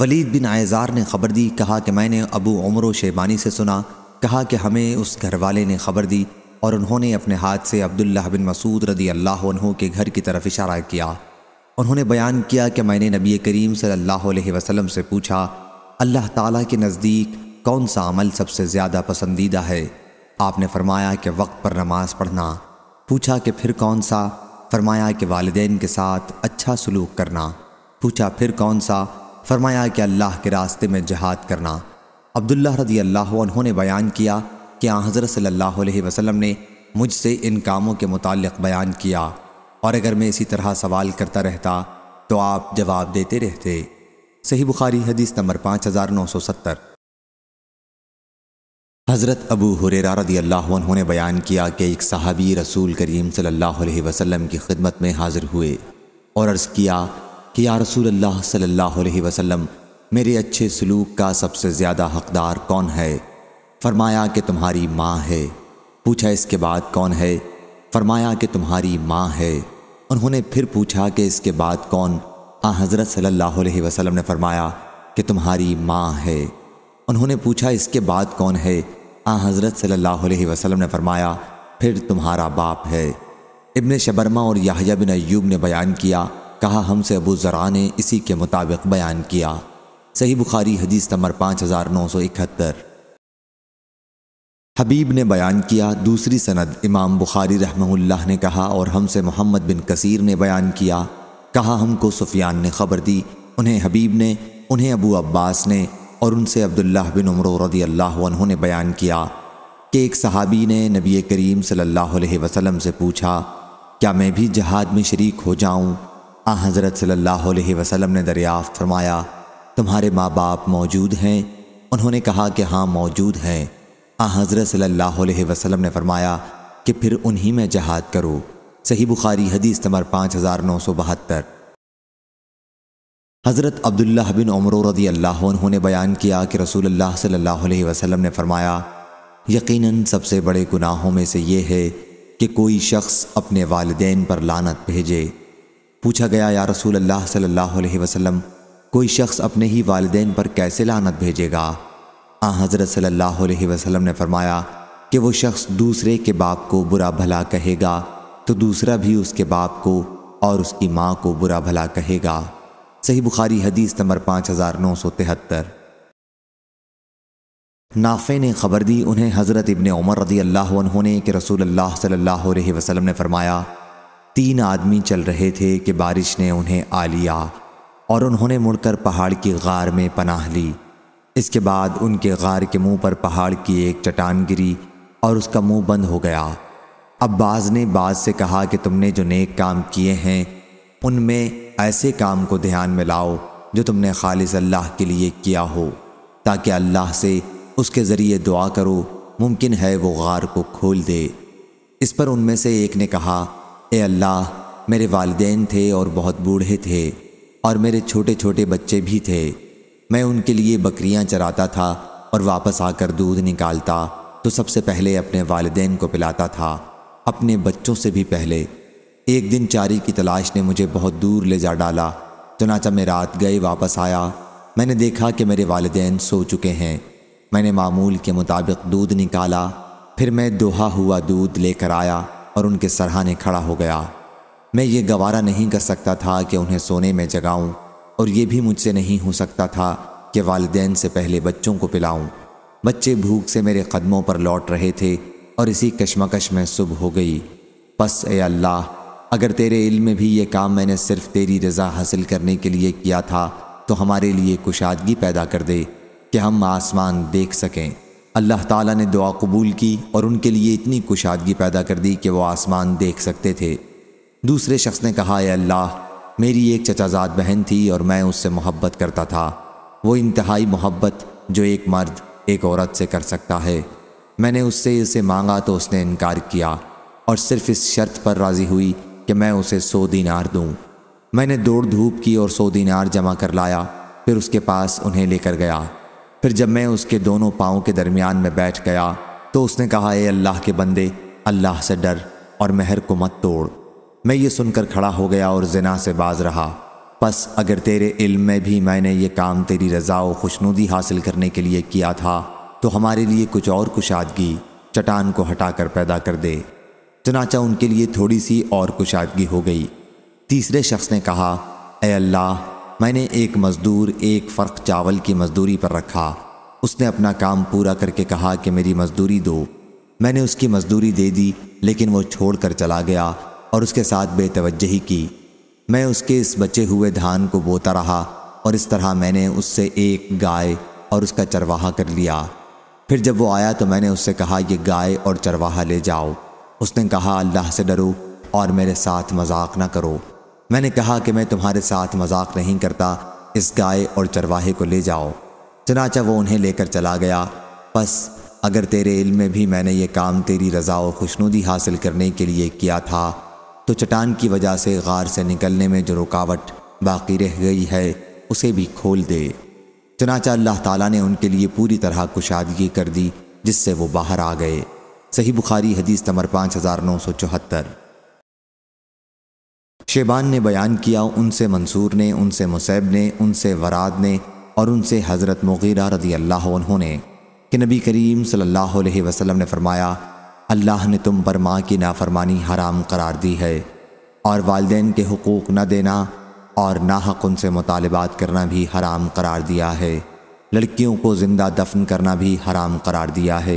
वलीद बिन आयज़ार ने खबर दी कहा कि मैंने अबू उमर शेबानी से सुना कहा कि हमें उस घर वाले ने खबर दी और उन्होंने अपने हाथ से अब्दुल्लाह बिन मसूद रदी अल्लाह के घर की तरफ इशारा किया उन्होंने बयान किया कि मैंने नबी करीम सल्ला वसलम से पूछा अल्लाह ताला के नज़दीक कौन सा अमल सबसे ज़्यादा पसंदीदा है आपने फरमाया कि वक्त पर नमाज पढ़ना पूछा कि फिर कौन सा फरमाया कि वालदेन के साथ अच्छा सलूक करना पूछा फिर कौन सा फरमाया कि अल्लाह के रास्ते में जहाद करना अब्दुल्ला रदी अल्लाह ने बयान किया कि हज़रत सल्ला वसम ने मुझसे इन कामों के मुतक़ बयान किया और अगर मैं इसी तरह सवाल करता रहता तो आप जवाब देते रहते सही बुखारी हदीस नंबर पाँच हज़ार नौ सौ सत्तर हज़रत अबू हुरेरा रदी अल्लाह उन्होंने बयान किया कि एक सहाबी रसूल करीम सल्लल्लाहु अलैहि वसल्लम की खिदमत में हाज़िर हुए और अर्ज़ किया कि या रसूल अल्लाह सल्लल्लाहु अलैहि वसल्लम मेरे अच्छे सलूक का सबसे ज़्यादा हकदार कौन है फरमाया कि तुम्हारी माँ है पूछा इसके बाद कौन है फरमाया कि तुम्हारी माँ है उन्होंने फिर पूछा कि इसके बाद कौन आ हाँ, हज़रत सल्लल्लाहु अलैहि वसल्लम ने फरमाया कि तुम्हारी माँ है उन्होंने पूछा इसके बाद कौन है आ हाँ, हज़रत सल्लल्लाहु अलैहि वसल्लम ने फरमाया फिर तुम्हारा बाप है इबन शबरमा और याहिया बिन अयूब ने बयान किया कहा हमसे अबू ज़रा ने इसी के मुताबिक बयान किया सही बुखारी हदीस नंबर पाँच हज़ार नौ सौ इकहत्तर हबीब ने बयान किया दूसरी सनद इमाम बुखारी रहमहुल्लाह ने कहा और हमसे मोहम्मद बिन कसीर ने बयान किया कहा हमको सुफियान ने खबर दी उन्हें हबीब ने उन्हें अबू अब्बास ने और उनसे अब्दुल्लाह बिन उमर रदी अल्लाह ने बयान किया कि एक सहाबी ने नबी करीम सल्लल्लाहु अलैहि वसल्लम से पूछा क्या मैं भी जहाद में शरीक हो जाऊँ आ हज़रत सल्लल्लाहु अलैहि वसल्लम ने दरियाफ़त फरमाया तुम्हारे माँ बाप मौजूद हैं उन्होंने कहा कि हाँ मौजूद हैं आ हज़रत सल्लल्लाहु अलैहि वसल्लम ने फरमाया कि फिर उन्हीं में जहाद करो सही बुखारी हदीस नंबर पाँच हज़ार नौ सौ बहत्तर हज़रत अब्दुल्ला बिन उमर रदी अल्लाह उन्होंने बयान किया कि रसूल अल्लाह वसलम ने फरमाया यकीन सबसे बड़े गुनाहों में से ये है कि कोई शख्स अपने वालदेन पर लानत भेजे पूछा गया या रसूल अल्लाह सल्लल्लाहु अलैहि वसल्लम कोई शख्स अपने ही वालदेन पर कैसे लानत भेजेगा आ हज़रत सल्लल्लाहु अलैहि वसल्लम ने फरमाया कि वो शख्स दूसरे के बाप को बुरा भला कहेगा तो दूसरा भी उसके बाप को और उसकी माँ को बुरा भला कहेगा सही बुखारी हदीस नंबर पाँच हज़ार नौ सौ तिहत्तर नाफे ने खबर दी उन्हें हज़रत इबन उमर रदी अल्लाह ने कि रसूल अल्लाह सल्लल्लाहु अलैहि वसल्लम ने फरमाया तीन आदमी चल रहे थे कि बारिश ने उन्हें आ लिया और उन्होंने मुड़कर पहाड़ की गार में पनाह ली इसके बाद उनके गार के मुंह पर पहाड़ की एक चट्टान गिरी और उसका मुंह बंद हो गया बाज ने बाज से कहा कि तुमने जो नेक काम किए हैं उनमें ऐसे काम को ध्यान में लाओ जो तुमने खालिस अल्लाह के लिए किया हो ताकि अल्लाह से उसके ज़रिए दुआ करो मुमकिन है वो गार को खोल दे इस पर उनमें से एक ने कहा ए अल्लाह मेरे वालदेन थे और बहुत बूढ़े थे और मेरे छोटे छोटे बच्चे भी थे मैं उनके लिए बकरियां चराता था और वापस आकर दूध निकालता तो सबसे पहले अपने वालदेन को पिलाता था अपने बच्चों से भी पहले एक दिन चारी की तलाश ने मुझे बहुत दूर ले जा डाला चुनाचा मैं रात गए वापस आया मैंने देखा कि मेरे वालदेन सो चुके हैं मैंने मामूल के मुताबिक दूध निकाला फिर मैं दोहा हुआ दूध लेकर आया और उनके सरहाने खड़ा हो गया मैं ये गवारा नहीं कर सकता था कि उन्हें सोने में जगाऊं और ये भी मुझसे नहीं हो सकता था कि वालदेन से पहले बच्चों को पिलाऊं बच्चे भूख से मेरे कदमों पर लौट रहे थे और इसी कश्मकश में सुबह हो गई बस ए अल्लाह अगर तेरे इल्म में भी ये काम मैंने सिर्फ तेरी रज़ा हासिल करने के लिए किया था तो हमारे लिए कुशादगी पैदा कर दे कि हम आसमान देख सकें अल्लाह ताला ने दुआ कबूल की और उनके लिए इतनी कुशादगी पैदा कर दी कि वो आसमान देख सकते थे दूसरे शख्स ने कहा अल्लाह मेरी एक चचाजाद बहन थी और मैं उससे मोहब्बत करता था वो इंतहाई मोहब्बत जो एक मर्द एक औरत से कर सकता है मैंने उससे इसे मांगा तो उसने इनकार किया और सिर्फ इस शर्त पर राज़ी हुई कि मैं उसे सो दिनार दूँ मैंने दौड़ धूप की और सौ दीनार जमा कर लाया फिर उसके पास उन्हें लेकर गया फिर जब मैं उसके दोनों पाओं के दरमियान में बैठ गया तो उसने कहा ए अल्लाह के बंदे अल्लाह से डर और मेहर को मत तोड़ मैं ये सुनकर खड़ा हो गया और जना से बाज रहा बस अगर तेरे इल्म में भी मैंने ये काम तेरी रज़ा व खुशनुदी हासिल करने के लिए किया था तो हमारे लिए कुछ और कुशादगी चटान को हटाकर पैदा कर दे चनाचा उनके लिए थोड़ी सी और कुशादगी हो गई तीसरे शख्स ने कहा ए अल्लाह मैंने एक मज़दूर एक फ़र्क चावल की मज़दूरी पर रखा उसने अपना काम पूरा करके कहा कि मेरी मज़दूरी दो मैंने उसकी मज़दूरी दे दी लेकिन वो छोड़ कर चला गया और उसके साथ बेतवजही की मैं उसके इस बचे हुए धान को बोता रहा और इस तरह मैंने उससे एक गाय और उसका चरवाहा कर लिया फिर जब वो आया तो मैंने उससे कहा ये गाय और चरवाहा ले जाओ उसने कहा अल्लाह से डरो और मेरे साथ मजाक ना करो मैंने कहा कि मैं तुम्हारे साथ मजाक नहीं करता इस गाय और चरवाहे को ले जाओ चनाचा वो उन्हें लेकर चला गया बस अगर तेरे इल में भी मैंने ये काम तेरी रज़ा और खुशनुदी हासिल करने के लिए किया था तो चटान की वजह से गार से निकलने में जो रुकावट बाकी रह गई है उसे भी खोल दे चनाचा अल्लाह ताला ने उनके लिए पूरी तरह कुशादगी कर दी जिससे वो बाहर आ गए सही बुखारी हदीस तमर पाँच हज़ार नौ सौ चौहत्तर शेबान ने बयान किया उनसे मंसूर ने उनसे मुसैब ने उनसे वराद ने और उनसे हज़रत मुगीरा रदी अल्लाह ने कि नबी करीम सल्लल्लाहु अलैहि वसल्लम ने फरमाया अल्लाह ने तुम पर माँ की नाफरमानी हराम करार दी है और वालदेन के हकूक़ न देना और ना हक उनसे मुतालबात करना भी हराम करार दिया है लड़कियों को ज़िंदा दफन करना भी हराम करार दिया है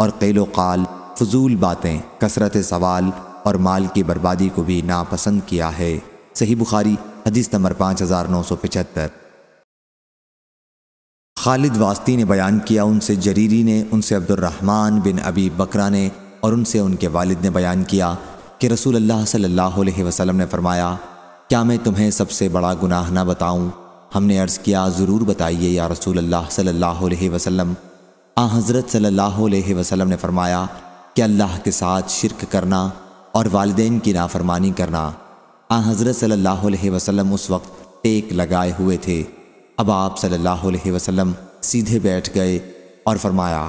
और कई काल फजूल बातें कसरत सवाल और माल की बर्बादी को भी नापसंद किया है सही बुखारी हदीस नंबर पाँच हज़ार नौ सौ पचहत्तर खालिद वास्ती ने बयान किया उनसे जरीरी ने उनसे अब्दुलरहमान बिन अबी बकरा ने और उनसे उनके वालिद ने बयान किया कि रसूल अल्लाह सल्लल्लाहु अलैहि वसल्लम ने फरमाया क्या मैं तुम्हें सबसे बड़ा गुनाह ना बताऊं हमने अर्ज़ किया ज़रूर बताइए या रसूल अल्लाह सल्लल्लाहु अलैहि वसल्लम आ हज़रत सल्लल्लाहु अलैहि वसल्लम ने फरमाया कि अल्लाह के साथ शिरक करना और वालदेन की नाफरमानी करना आ हज़रत सल्लल्लाहु अलैहि वसल्लम उस वक्त टेक लगाए हुए थे अब आप सल्लल्लाहु अलैहि वसल्लम सीधे बैठ गए और फरमाया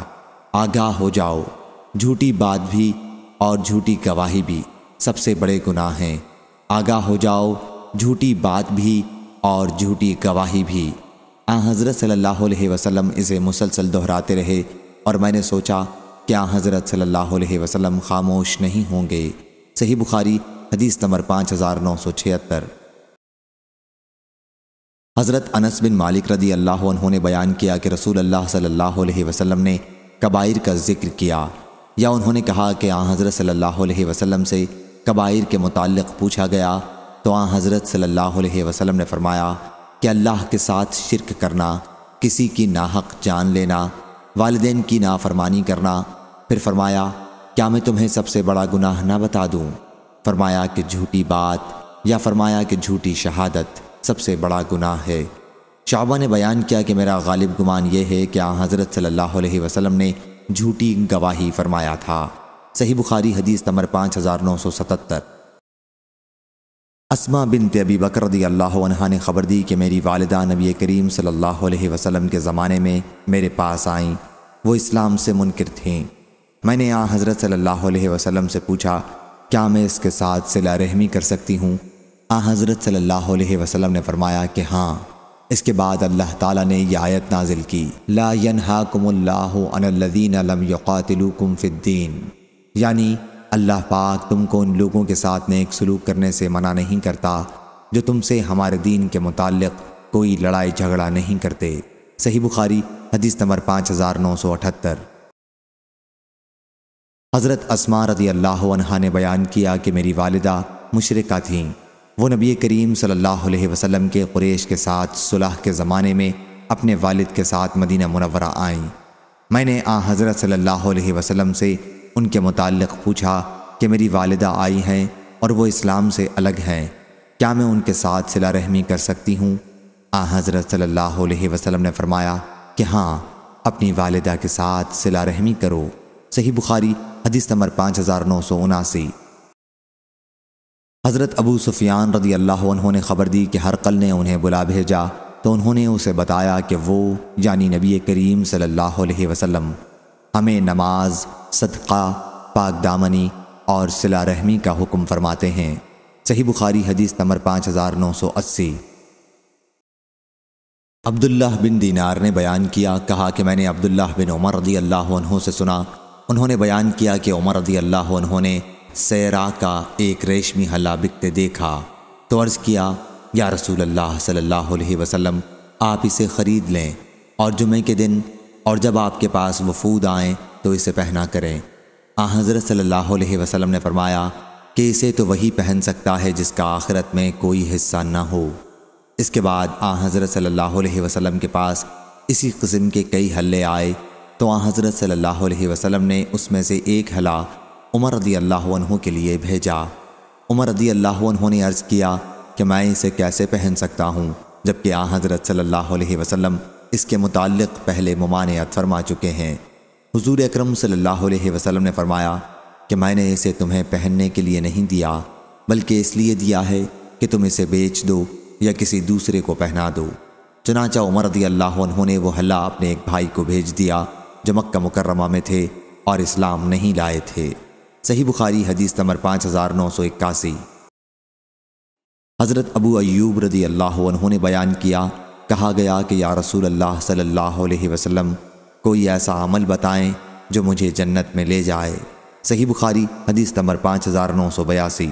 आगाह हो जाओ झूठी बात भी और झूठी गवाही भी सबसे बड़े गुनाह हैं आगाह हो जाओ झूठी बात भी और झूठी गवाही भी आ हज़रत सल्लल्लाहु अलैहि वसल्लम इसे मुसलसल दोहराते रहे और मैंने सोचा क्या हज़रत सल्लल्लाहु अलैहि वसल्लम खामोश नहीं होंगे सही बुखारी हदीस नंबर पाँच हज़ार नौ सौ छिहत्तर हज़रत अनस बिन मालिक रदी अल्लाह उन्होंने बयान किया कि रसूल अल्लाह सल्लल्लाहु अलैहि वसल्लम ने कबाइर का जिक्र किया या उन्होंने कहा कि आ हज़रत सल्लल्लाहु अलैहि वसल्लम से कबाइर के मुतालिक पूछा गया तो आ हज़रत सल्लल्लाहु अलैहि वसल्लम ने फरमाया कि अल्लाह के साथ शिरक करना किसी की नाहक जान लेना वालदे की नाफरमानी करना फिर फरमाया क्या मैं तुम्हें सबसे बड़ा गुनाह ना बता दूं फरमाया कि झूठी बात या फरमाया कि झूठी शहादत सबसे बड़ा गुनाह है शाबा ने बयान किया कि मेरा गालिब गुमान यह है कि आ हज़रत सल्लल्लाहु अलैहि वसल्लम ने झूठी गवाही फरमाया था सही बुखारी हदीस नंबर पाँच हज़ार नौ सौ सतहत्तर असमा बिन तबी बकर अल्लाह ने खबर दी कि मेरी वालदा नबी करीम सल्लल्लाहु अलैहि वसल्लम के ज़माने में मेरे पास आईं वो इस्लाम से मुनकर थीं मैंने यहाँ हज़रत सल्लल्लाहु अलैहि वसल्लम से पूछा क्या मैं इसके साथ सिला रहमी कर सकती हूँ आ हज़रत सल्लल्लाहु अलैहि वसल्लम ने फरमाया कि हाँ इसके बाद अल्लाह ताला ने यह आयत नाजिल की ला यनहाकुमुल्लाहदीन लम फ़िद्दीन यानी अल्लाह पाक तुमको उन लोगों के साथ नेक सलूक करने से मना नहीं करता जो तुमसे हमारे दीन के मुतालिक कोई लड़ाई झगड़ा नहीं करते सही बुखारी हदीस नंबर पाँच हज़ार नौ सौ अठहत्तर हज़रत असमा रदी अल्लाह ने बयान किया कि मेरी वालदा मुशरक़ा थीं वो नबी करीम सल्लल्लाहु अलैहि वसल्लम के कुरेश के साथ सुलह के ज़माने में अपने वालिद के साथ मदीना मुनवरा आईं मैंने आ हज़रत सल्लल्लाहु अलैहि वसल्लम से उनके मुतालिक पूछा कि मेरी वालदा आई हैं और वो इस्लाम से अलग हैं क्या मैं उनके साथ सिला रहमी कर सकती हूँ आ हज़रत सल्लल्लाहु अलैहि वसल्लम ने फरमाया कि हाँ अपनी वालदा के साथ सिला रहमी करो सही बुखारी हदीस नंबर पाँच हज़ार नौ सौ उनासी हज़रत अबू सुफियान रदी अल्लाह उन्होंने खबर दी कि हरकल ने उन्हें बुला भेजा तो उन्होंने उसे बताया कि वो यानी नबी करीम सल्लल्लाहु अलैहि वसल्लम हमें नमाज सदका पाक दामनी और सिला रहमी का हुक्म फरमाते हैं सही बुखारी हदीस नंबर पाँच हज़ार नौ सौ अस्सी अब्दुल्ला बिन दीनार ने बयान किया कहा कि मैंने अब्दुल्ला बिन उमर रदी अल्लाह से सुना उन्होंने बयान किया कि उमर रदी अल्लाह उन्होंने सैरा का एक रेशमी हल्ला बिकते देखा तो अर्ज़ किया या रसूल अल्लाह सल्लल्लाहु अलैहि वसल्लम आप इसे ख़रीद लें और जुमे के दिन और जब आपके पास वफूद आएँ तो इसे पहना करें आ हज़रत सल्लल्लाहु अलैहि वसल्लम ने फरमाया कि इसे तो वही पहन सकता है जिसका आखिरत में कोई हिस्सा ना हो इसके बाद आ हज़रत सल्लल्लाहु अलैहि वसल्लम के पास इसी कस्म के कई हल्ले आए तो आ हज़रत सल्लल्लाहु अलैहि वसल्लम ने उसमें से एक हला उमर रदी अल्लाह के लिए भेजा उमर रदी अल्लाह ने अर्ज़ किया कि मैं इसे कैसे पहन सकता हूँ जबकि आ हज़रत सल्लल्लाहु अलैहि वसल्लम इसके मुतालिक पहले ममानियत फरमा चुके हैं हज़ूर अक्रम सल्लल्लाहु ने फरमाया कि मैंने इसे तुम्हें पहनने के लिए नहीं दिया बल्कि इसलिए दिया है कि तुम इसे बेच दो या किसी दूसरे को पहना दो चनाचा उमर रदी अल्लाह ने वो हल्ला अपने एक भाई को भेज दिया जो मक्का मुकर्रमा में थे और इस्लाम नहीं लाए थे सही बुखारी हदीस नंबर पाँच हज़ार नौ सौ इक्यासी हज़रत अबू अयूब रदी अल्लाह ने बयान किया कहा गया कि या रसूल अल्लाह सल्लल्लाहु अलैहि वसल्लम कोई ऐसा अमल बताएं जो मुझे जन्नत में ले जाए सही बुखारी हदीस नंबर पाँच हज़ार नौ सौ बयासी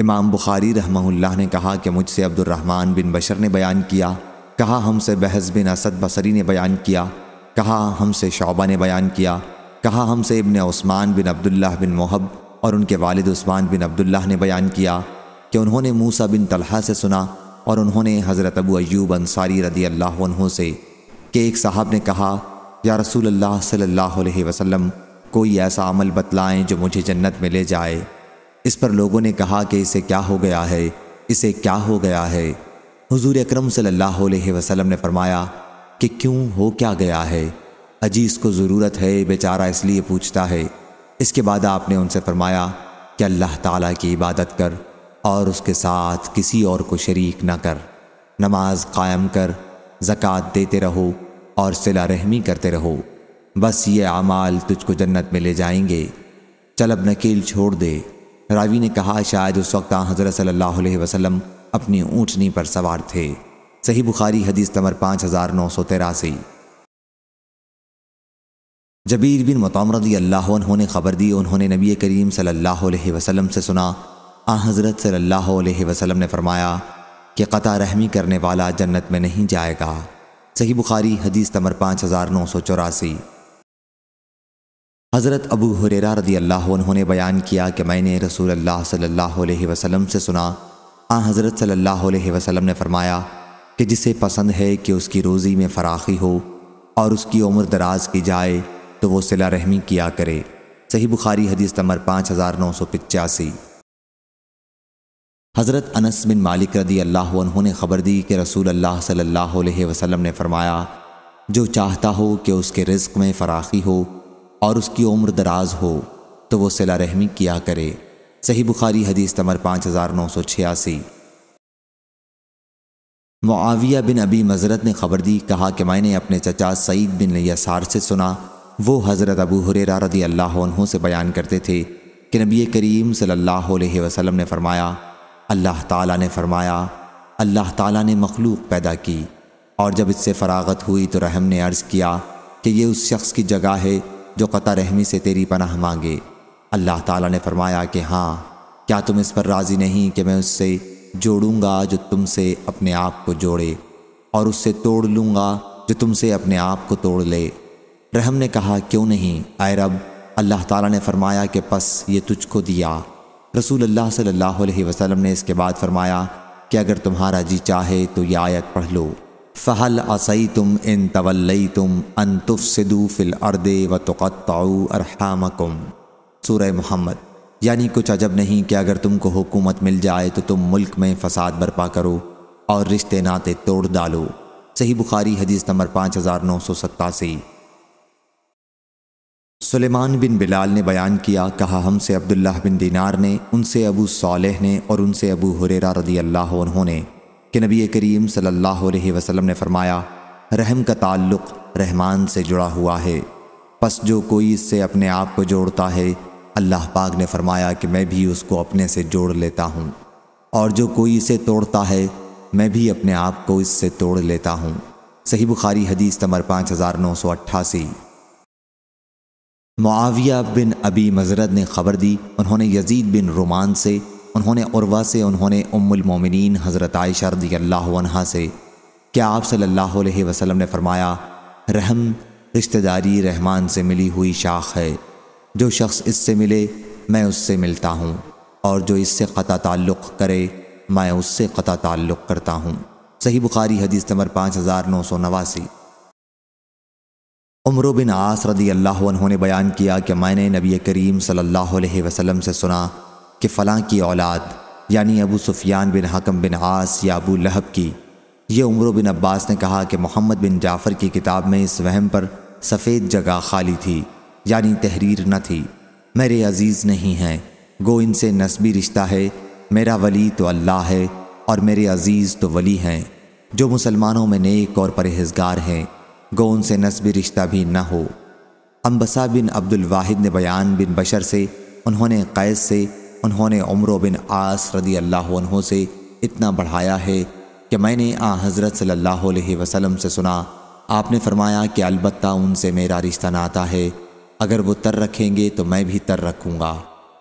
इमाम बुखारी रहमहुल्लाह ने कहा कि मुझसे अब्दुलरहमान बिन बशर ने बयान किया कहा हमसे बहस बिन असद बसरी ने बयान किया कहा हमसे शौबा ने बयान किया कहा हमसे इबन उस्मान बिन अब्दुल्लाह बिन मोहब और उनके वालिद उस्मान बिन अब्दुल्लाह ने बयान किया कि उन्होंने मूसा बिन तलहा से सुना और उन्होंने हज़रत अबू अयूब अंसारी रदी अल्लाह से कि एक साहब ने कहा या रसूल अल्लाह सल्लल्लाहु अलैहि वसल्लम कोई ऐसा अमल बतलाएं जो मुझे जन्नत में ले जाए इस पर लोगों ने कहा कि इसे क्या हो गया है इसे क्या हो गया है हुजूर अकरम सल्लल्लाहु अलैहि वसल्लम ने फरमाया कि क्यों हो क्या गया है अजीज़ को ज़रूरत है बेचारा इसलिए पूछता है इसके बाद आपने उनसे फरमाया कि अल्लाह ताला की इबादत कर और उसके साथ किसी और को शरीक ना कर नमाज कायम कर जक़ात देते रहो और सिला रहमी करते रहो बस ये अमाल तुझको जन्नत में ले जाएंगे चल अब नकेल छोड़ दे रावी ने कहा शायद उस वक्त हज़रत सल्लल्लाहु अलैहि वसल्लम अपनी ऊँटनी पर सवार थे सही बुखारी हदीस नंबर पाँच हज़ार नौ सौ तेरासी जबीर बिन मतमरदी अल्लाह ने ख़बर दी उन्होंने नबी करीम सल्लल्लाहु अलैहि वसल्लम से सुना आ हज़रत सल्लल्लाहु अलैहि वसल्लम ने फरमाया कि क़ता रहमी करने वाला जन्नत में नहीं जाएगा सही बुखारी हदीस नंबर पाँच हज़ार नौ सौ चौरासी हज़रत अबू हुरेरा रदी अल्लाह उन्होंने बयान किया कि मैंने रसूल अल्लाह सल्लल्लाहु अलैहि वसल्लम से सुना आ हज़रत सल्लल्लाहु अलैहि वसल्लम ने फरमाया कि जिसे पसंद है कि उसकी रोज़ी में फराखी हो और उसकी उम्र दराज की जाए तो वो सिला रहमी किया करे सही बुखारी हदीस नंबर पाँच हज़ार नौ सौ पचासी हज़रत अनस बिन मालिक रदी अल्लाह ने ख़बर दी कि रसूल अल्लाह सल्लल्लाहु अलैहि वसल्लम ने फ़रमाया जो चाहता हो कि उसके रिस्क में फराखी हो और उसकी उम्र दराज हो तो वो सिला रहमी किया करे सही बुखारी हदीस नंबर पाँच हज़ार नौ सौ छियासी मुआविया बिन अबी मज़रत ने खबर दी कहा कि मैंने अपने चचा सईद बिन यसार से सुना वो हज़रत अबू हुरेरा रदी अल्लाह से बयान करते थे कि नबी करीम सल्लल्लाहु अलैहि वसल्लम ने फ़रमाया अल्लाह ताला ने फ़रमाया अल्लाह ताला ने मखलूक पैदा की और जब इससे फरागत हुई तो रहम ने अर्ज़ किया कि ये उस शख्स की जगह है जो कतर रहमी से तेरी पनाह मांगे अल्लाह ताला ने फरमाया कि हाँ क्या तुम इस पर राज़ी नहीं कि मैं उससे जोड़ूंगा जो तुमसे अपने आप को जोड़े और उससे तोड़ लूँगा जो तुमसे अपने आप को तोड़ ले रहम ने कहा क्यों नहीं आय रब अल्लाह ताला ने फरमाया कि बस ये तुझको दिया रसूल अल्लाह सल्लल्लाहु अलैहि वसल्लम ने इसके बाद फरमाया कि अगर तुम्हारा जी चाहे तो ये आयत पढ़ लो फ़हल असई तुम इन तवल्लई तुम अन तुफ़ सिदू फिल अर्दे व तो अरहामकुम सूर मोहम्मद यानी कुछ अजब नहीं कि अगर तुमको हुकूमत मिल जाए तो तुम मुल्क में फसाद बर्पा करो और रिश्ते नाते तोड़ डालो सही बुखारी हदीस नंबर पाँच हज़ार नौ सौ सत्तासी सलेमान बिन बिलाल ने बयान किया कहा हमसे अब्दुल्ला बिन दीनार ने उनसे अबू सालेह ने और उनसे अबू हुरेरा रदी अल्लाह उन्होंने कि नबी करीम सल्लल्लाहु अलैहि वसल्लम ने फरमाया रहम का ताल्लुक़ रहमान से जुड़ा हुआ है बस जो कोई इससे अपने आप को जोड़ता है अल्लाह पाक ने फरमाया कि मैं भी उसको अपने से जोड़ लेता हूँ और जो कोई इसे तोड़ता है मैं भी अपने आप को इससे तोड़ लेता हूँ सही बुखारी हदीस तमर पाँच हज़ार नौ सौ अट्ठासी मुआविया बिन अबी मजरत ने खबर दी उन्होंने यजीद बिन रोमान से उन्होंने उर्वा से उन्होंने उमुलमिन हज़रत आयशा रदी अल्लाह से क्या आप सल्लल्लाहु अलैहि वसल्लम ने फरमाया रहम रिश्तेदारी रहमान से मिली हुई शाख है जो शख्स इससे मिले मैं उससे मिलता हूँ और जो इससे क़ता ताल्लुक़ करे मैं उससे क़ता ताल्लुक़ करता हूँ सही बुखारी हदीस नंबर पाँच हज़ार नौ सौ नवासी उम्र बिन आस रदी अल्लाह ने बयान किया कि मैंने नबी करीम सल्लल्लाहु अलैहि वसल्लम से सुना कि फ़लाँ की औलाद यानी अबू सुफियान बिन हकम बिन आस या अबू लहब की यह उम्र बिन अब्बास ने कहा कि मोहम्मद बिन जाफ़र की किताब में इस वहम पर सफ़ेद जगह खाली थी यानी तहरीर न थी मेरे अजीज़ नहीं हैं गो इनसे नस्बी रिश्ता है मेरा वली तो अल्लाह है और मेरे अजीज़ तो वली हैं जो मुसलमानों में नेक और परहेजगार हैं गो उनसे नस्बी रिश्ता भी न हो अम्बसा बिन अब्दुल वाहिद ने बयान बिन बशर से उन्होंने क़ैद से उन्होंने उम्र बिन आस रदी अल्लाह से इतना बढ़ाया है कि मैंने आ हज़रत सल्लल्लाहु अलैहि वसल्लम से सुना आपने फरमाया कि अलबत्ता उनसे मेरा रिश्ता नाता है अगर वो तर रखेंगे तो मैं भी तर रखूँगा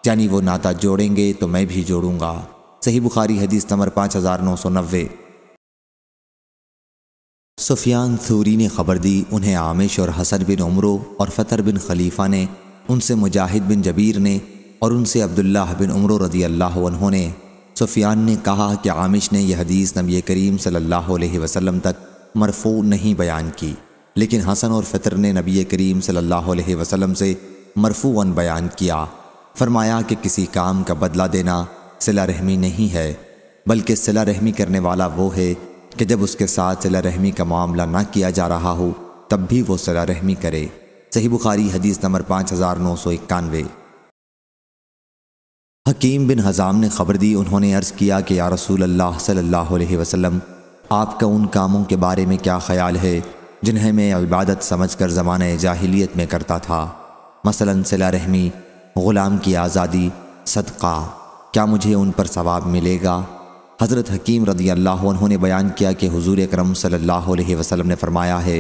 यानी वो नाता जोड़ेंगे तो मैं भी जोड़ूँगा सही बुखारी हदीस नंबर पाँच हज़ार नौ सौ नब्बे सुफियान सूरी ने खबर दी उन्हें आमिश और हसन बिन उमरों और फतर बिन खलीफा ने उनसे मुजाहिद बिन जबीर ने और उनसे अब्दुल्ला बिन उमरो रदी अल्लाह ने सुफियान ने कहा कि आमिश ने यह हदीस नबी करीम सल्लल्लाहु अलैहि वसल्लम तक मरफू नहीं बयान की लेकिन हसन और फितर ने नबी करीम सल्लल्लाहु अलैहि वसल्लम से मरफून बयान किया फरमाया कि किसी काम का बदला देना सिला रहमी नहीं है बल्कि सिला रहमी करने वाला वो है कि जब उसके साथ सिला रहमी का मामला ना किया जा रहा हो तब भी वो सिला रहमी करे सही बुखारी हदीस नंबर पाँच हज़ार नौ सौ इक्यानवे हकीम बिन हज़ाम ने खबर दी उन्होंने अर्ज़ किया कि या रसूल अल्लाह सल्लल्लाहु अलैहि वसल्लम आपका उन कामों के बारे में क्या ख्याल है जिन्हें मैं इबादत समझ कर ज़मान जाहिलियत में करता था मसलन सिला रहमी ग़ुलाम की आज़ादी सदका क्या मुझे उन पर सवाब मिलेगा हज़रत हकीम रदी अल्लाह उन्होंने बयान किया कि हजूर करम सल्ला वसलम ने फरमाया है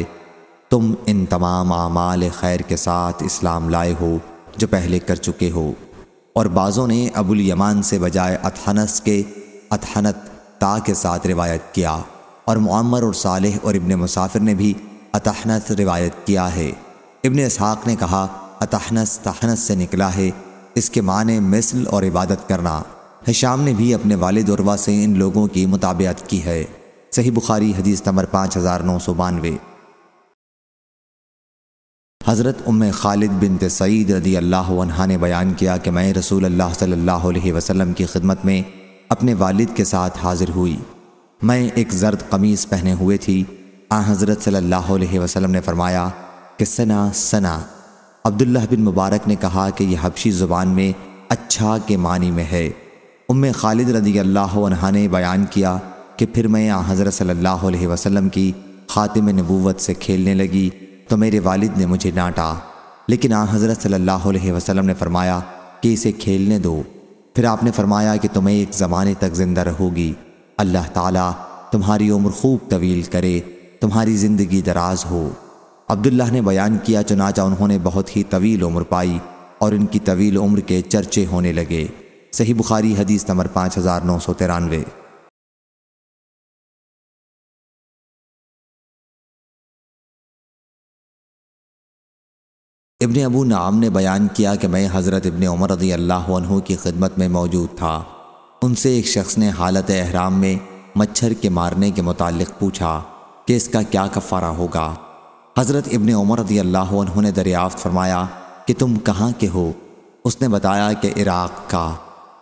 तुम इन तमाम आमाल खैर के साथ इस्लाम लाए हो जो पहले कर चुके हो और बाज़ों ने अबुल से बजाय अथनस के अथनत ता के साथ रिवायत किया और मम्मर और साल और इबन मुसाफिर ने भी अतहनस रिवायत किया है इबन इसहाक ने कहा अतहनस तहनस से निकला है इसके माने मिसल और इबादत करना हिशाम ने भी अपने वालद उर्वा से इन लोगों की मुताबियत की है सही बुखारी हदीस नंबर पाँच हज़ार नौ सौ बानवे हज़रत उम खालिद बिन तईद रदी अल्लाह ने बयान किया कि मैं रसूल अल्लाह सल्लल्लाहु अलैहि वसल्लम की खिदमत में अपने वालिद के साथ हाज़िर हुई मैं एक जर्द कमीज़ पहने हुए थी आ हज़रत सल्लल्लाहु वसल्लम ने फरमाया कि सना सना अब्दुल्ला बिन मुबारक ने कहा कि यह हबशी ज़ुबान में अच्छा के मानी में है उम खालिद रदी अल्लाह ने बयान किया कि फिर मैं आ हज़रत सल्लल्लाहु अलैहि वसल्लम की ख़ातिम नबूवत से खेलने लगी तो मेरे वालिद ने मुझे डांटा लेकिन आ हज़रत सल्लल्लाहु वसल्लम ने फरमाया कि इसे खेलने दो फिर आपने फरमाया कि तुम्हें एक ज़माने तक ज़िंदा रहोगी अल्लाह ताली तुम्हारी उम्र खूब तवील करे तुम्हारी ज़िंदगी दराज हो अब्दुल्ला ने बयान किया चुनाचा उन्होंने बहुत ही तवील उम्र पाई और इनकी तवील उम्र के चर्चे होने लगे सही बुखारी हदीस नंबर पाँच हज़ार नौ सौ तिरानवे इबन अबू नाम ने बयान किया कि मैं हज़रत इबन उमर रदी अल्लाह की खिदमत में मौजूद था उनसे एक शख्स ने हालत अहराम में मच्छर के मारने के मुतालिक पूछा कि इसका क्या कफ़ारा होगा हज़रत इबन उमर रदी अल्लाह ने दरियाफ़त फरमाया कि तुम कहाँ के हो उसने बताया कि इराक़ का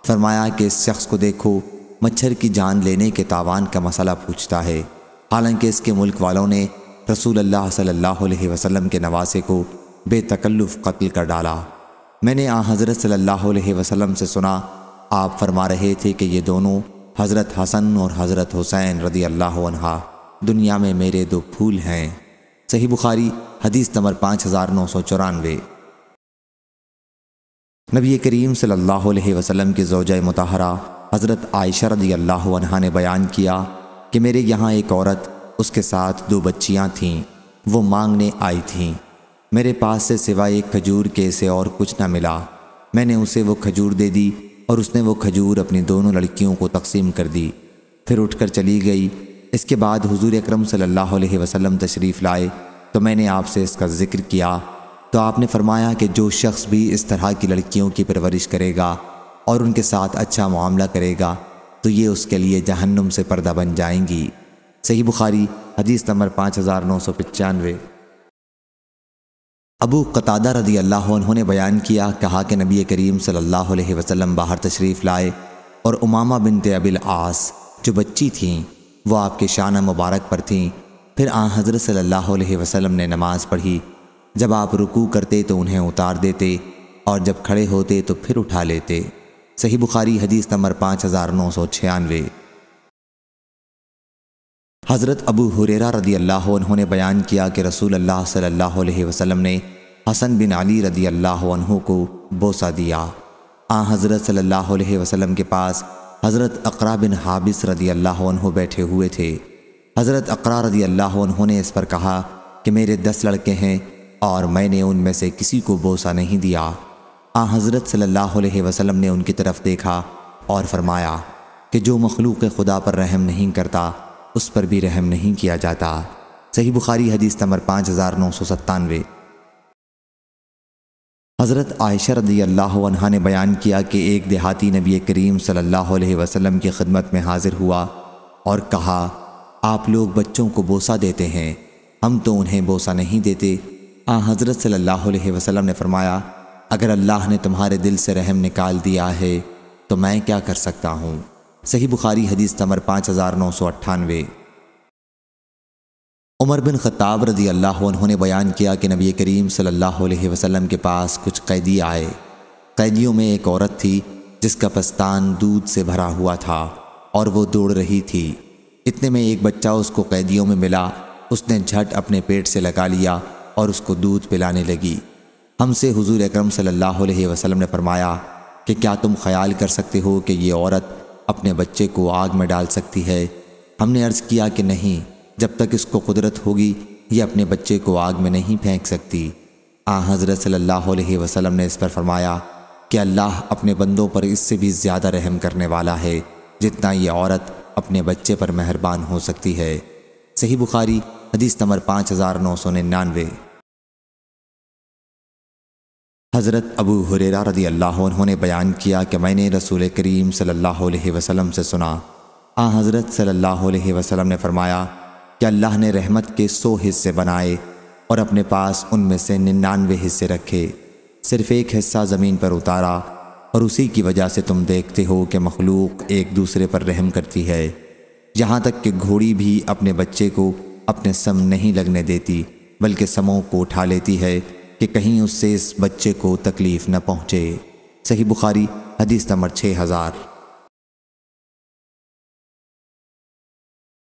फरमाया कि इस शख्स को देखो मच्छर की जान लेने के तावान का मसला पूछता है हालांकि इसके मुल्क वालों ने रसूल अल्लाह सल्लल्लाहु अलैहि वसल्लम के नवासे को बेतकल्लुफ़ कत्ल कर डाला मैंने आ हज़रत सल्लल्लाहु अलैहि वसल्लम से सुना आप फरमा रहे थे कि ये दोनों हज़रत हसन और हज़रत हुसैन रदी अल्लाह दुनिया में मेरे दो फूल हैं सही बुखारी हदीस नंबर पाँच हज़ार नौ सौ चौरानवे नबी करीम सल्लल्लाहु अलैहि वसल्लम की जोज मतहरा हज़रत आयशा रदी अल्लाह ने बयान किया कि मेरे यहाँ एक औरत उसके साथ दो बच्चियाँ थीं वो मांगने आई थीं मेरे पास से सिवाय एक खजूर के से और कुछ ना मिला मैंने उसे वो खजूर दे दी और उसने वो खजूर अपनी दोनों लड़कियों को तकसीम कर दी फिर उठकर चली गई इसके बाद हुजूर अकरम सल्लल्लाहु अलैहि वसल्लम तशरीफ़ लाए तो मैंने आपसे इसका ज़िक्र किया तो आपने फरमाया कि जो शख्स भी इस तरह की लड़कियों की परवरिश करेगा और उनके साथ अच्छा मामला करेगा तो ये उसके लिए जहन्नुम से पर्दा बन जाएंगी सही बुखारी हदीस नंबर पाँच हज़ार नौ सौ पचानवे अबू कतादा रदी अल्लाह उन्होंने बयान किया कहा कि नबी करीम सल्लल्लाहु अलैहि वसल्लम बाहर तशरीफ़ लाए और उमामा बिन अबिल आस जो बच्ची थीं वो आपके शान मुबारक पर थीं फिर आ हज़रत सल्लल्लाहु अलैहि वसल्लम ने नमाज़ पढ़ी जब आप रुकू करते तो उन्हें उतार देते और जब खड़े होते तो फिर उठा लेते सही बुखारी हदीस नंबर पाँच हज़ार नौ सौ छियानवे हज़रत अबू हुरेरा रदी अल्लाह उन्होंने बयान किया कि रसूल अल्लाह सल्लल्लाहु अलैहि वसल्लम ने हसन बिन अली रदी अल्लाह को बोसा दिया आ हज़रत सल्लल्लाहु अलैहि वसल्लम के पास हज़रत अकरा बिन हाबिस रदी अल्लाह बैठे हुए थे हज़रत अकरा रदी अल्लाह उन्होंने इस पर कहा कि मेरे दस लड़के हैं और मैंने उनमें से किसी को बोसा नहीं दिया आ हज़रत सल्लल्लाहु अलैहि वसल्लम ने उनकी तरफ़ देखा और फरमाया कि जो मखलूक खुदा पर रहम नहीं करता उस पर भी रहम नहीं किया जाता सही बुखारी हदीस नंबर पाँच हज़ार नौ सौ सत्तानवे हज़रत आयशा रदी अल्लाह ने बयान किया कि एक देहाती नबी करीम सल्लल्लाहु अलैहि वसल्लम की खिदमत में हाज़िर हुआ और कहा आप लोग बच्चों को बोसा देते हैं हम तो उन्हें बोसा नहीं देते आ हज़रत सल्लल्लाहु अलैहि वसल्लम ने फरमाया अगर अल्लाह ने तुम्हारे दिल से रहम निकाल दिया है तो मैं क्या कर सकता हूँ सही बुखारी हदीस तमर पाँच हज़ार नौ सौ अट्ठानवे उमर बिन ख़ताब रज़ी अल्लाह उन्होंने बयान किया कि नबी करीम सल्लल्लाहु अलैहि वसल्लम के पास कुछ कैदी आए कैदियों में एक औरत थी जिसका पस्तान दूध से भरा हुआ था और वो दौड़ रही थी इतने में एक बच्चा उसको कैदियों में मिला उसने झट अपने पेट से लगा लिया और उसको दूध पिलाने लगी हमसे हुजूर अकरम सल्लल्लाहु अलैहि वसल्लम ने फरमाया कि क्या तुम ख्याल कर सकते हो कि ये औरत अपने बच्चे को आग में डाल सकती है हमने अर्ज़ किया कि नहीं जब तक इसको कुदरत होगी ये अपने बच्चे को आग में नहीं फेंक सकती आ हज़रत सल्लल्लाहु अलैहि वसल्लम ने इस पर फरमाया कि अल्लाह अपने बंदों पर इससे भी ज़्यादा रहम करने वाला है जितना ये औरत अपने बच्चे पर मेहरबान हो सकती है सही बुखारी हदीस नंबर पाँच हज़ार नौ सौ निन्यानवे हज़रत अबू हुरेरा रदी अल्लाह उन्होंने बयान किया कि मैंने रसूल करीम सल्ला वसलम से सुना आ हज़रत सल्ला वसलम ने फरमाया कि अल्लाह ने रहमत के सौ हिस्से बनाए और अपने पास उनमें से निन्यानवे हिस्से रखे सिर्फ़ एक हिस्सा ज़मीन पर उतारा और उसी की वजह से तुम देखते हो कि मखलूक एक दूसरे पर रहम करती है यहाँ तक कि घोड़ी भी अपने बच्चे को अपने सम नहीं लगने देती बल्कि समों को उठा लेती है कि कहीं उससे इस बच्चे को तकलीफ़ न पहुँचे सही बुखारी हदीस नंबर छः हज़ार